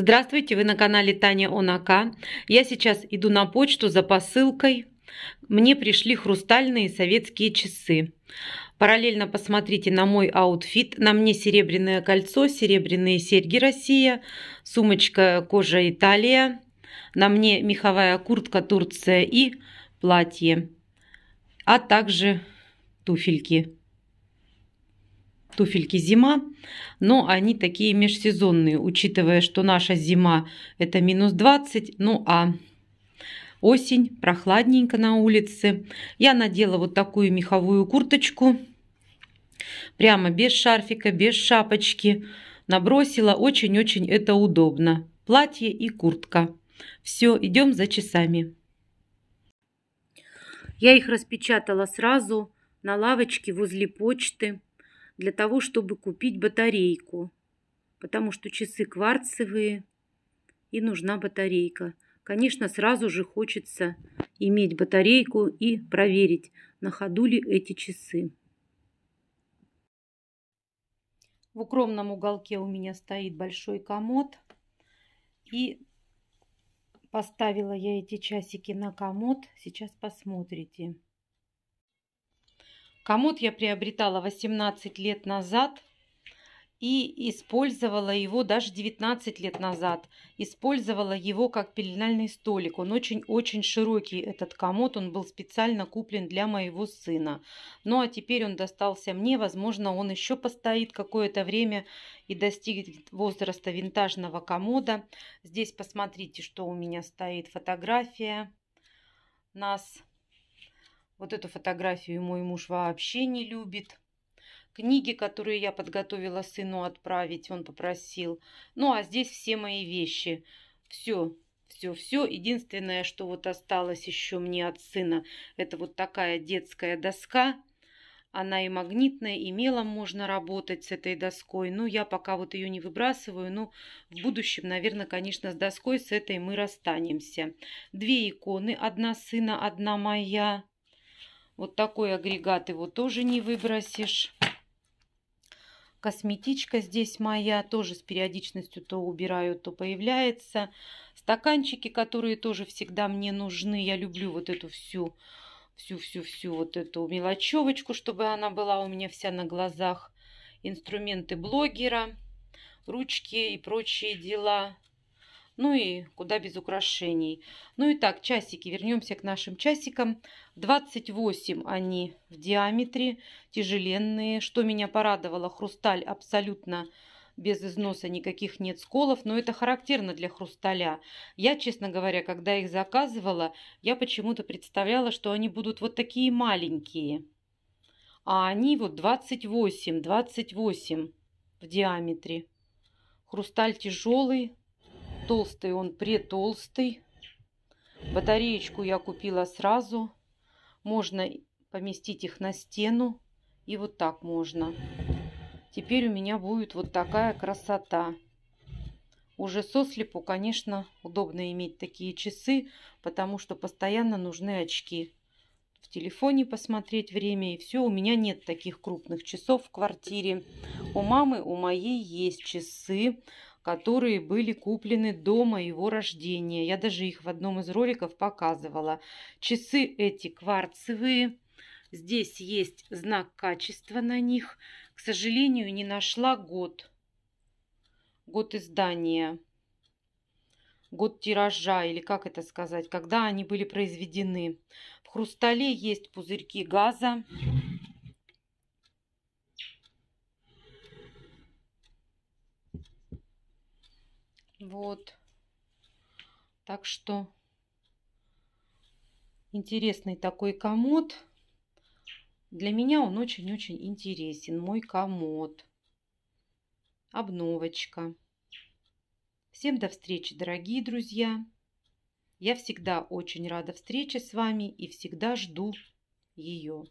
Здравствуйте, вы на канале Таня Онака. Я сейчас иду на почту за посылкой. Мне пришли хрустальные советские часы. Параллельно посмотрите на мой аутфит. На мне серебряное кольцо, серебряные серьги «Россия», сумочка «Кожа Италия», на мне меховая куртка «Турция» и платье, а также туфельки туфельки зима, но они такие межсезонные, учитывая, что наша зима это минус 20, ну а осень, прохладненько на улице. Я надела вот такую меховую курточку, прямо без шарфика, без шапочки. Набросила, очень-очень это удобно. Платье и куртка. Все, идем за часами. Я их распечатала сразу на лавочке возле почты для того, чтобы купить батарейку, потому что часы кварцевые и нужна батарейка. Конечно, сразу же хочется иметь батарейку и проверить, на ходу ли эти часы. В укромном уголке у меня стоит большой комод. И поставила я эти часики на комод. Сейчас посмотрите. Комод я приобретала 18 лет назад и использовала его даже 19 лет назад. Использовала его как пеленальный столик. Он очень-очень широкий, этот комод. Он был специально куплен для моего сына. Ну а теперь он достался мне. Возможно, он еще постоит какое-то время и достигнет возраста винтажного комода. Здесь посмотрите, что у меня стоит фотография нас вот эту фотографию мой муж вообще не любит. Книги, которые я подготовила сыну отправить, он попросил. Ну, а здесь все мои вещи. Все, все, все. Единственное, что вот осталось еще мне от сына, это вот такая детская доска. Она и магнитная, и мелом можно работать с этой доской. Но ну, я пока вот ее не выбрасываю, но в будущем, наверное, конечно, с доской с этой мы расстанемся. Две иконы, одна сына, одна моя. Вот такой агрегат его тоже не выбросишь. Косметичка здесь моя, тоже с периодичностью то убираю, то появляется. Стаканчики, которые тоже всегда мне нужны. Я люблю вот эту всю, всю-всю-всю вот эту мелочевочку, чтобы она была у меня вся на глазах. Инструменты блогера, ручки и прочие дела. Ну и куда без украшений. Ну и так, часики. Вернемся к нашим часикам. 28 они в диаметре, тяжеленные. Что меня порадовало, хрусталь абсолютно без износа никаких нет сколов, но это характерно для хрусталя. Я, честно говоря, когда их заказывала, я почему-то представляла, что они будут вот такие маленькие. А они вот 28, 28 в диаметре. Хрусталь тяжелый, Толстый он претолстый. Батареечку я купила сразу. Можно поместить их на стену. И вот так можно. Теперь у меня будет вот такая красота. Уже сослепу, конечно, удобно иметь такие часы, потому что постоянно нужны очки. В телефоне посмотреть время и все. У меня нет таких крупных часов в квартире. У мамы, у моей есть часы которые были куплены до моего рождения. Я даже их в одном из роликов показывала. Часы эти кварцевые. Здесь есть знак качества на них. К сожалению, не нашла год. Год издания. Год тиража, или как это сказать, когда они были произведены. В хрустале есть пузырьки газа. Вот. Так что интересный такой комод. Для меня он очень-очень интересен. Мой комод. Обновочка. Всем до встречи, дорогие друзья. Я всегда очень рада встрече с вами и всегда жду ее.